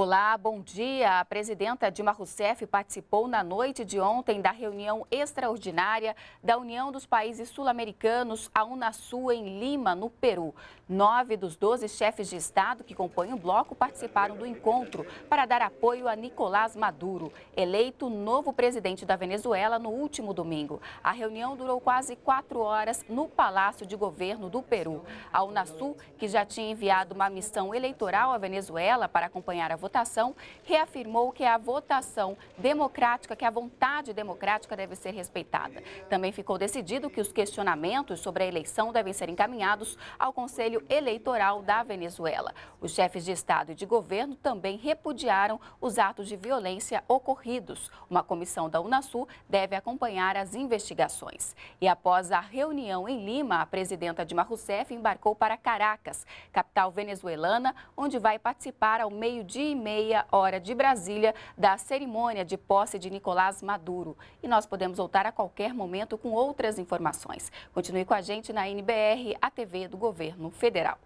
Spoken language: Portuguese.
Olá, bom dia. A presidenta Dilma Rousseff participou na noite de ontem da reunião extraordinária da União dos Países Sul-Americanos, a Unasul, em Lima, no Peru. Nove dos doze chefes de Estado que compõem o bloco participaram do encontro para dar apoio a Nicolás Maduro, eleito novo presidente da Venezuela no último domingo. A reunião durou quase quatro horas no Palácio de Governo do Peru. A Unasul, que já tinha enviado uma missão eleitoral à Venezuela para acompanhar a votação, votação, reafirmou que a votação democrática, que a vontade democrática deve ser respeitada. Também ficou decidido que os questionamentos sobre a eleição devem ser encaminhados ao Conselho Eleitoral da Venezuela. Os chefes de Estado e de governo também repudiaram os atos de violência ocorridos. Uma comissão da Unasul deve acompanhar as investigações. E após a reunião em Lima, a presidenta Dilma Rousseff embarcou para Caracas, capital venezuelana, onde vai participar ao meio-dia e meia hora de Brasília, da cerimônia de posse de Nicolás Maduro. E nós podemos voltar a qualquer momento com outras informações. Continue com a gente na NBR, a TV do Governo Federal.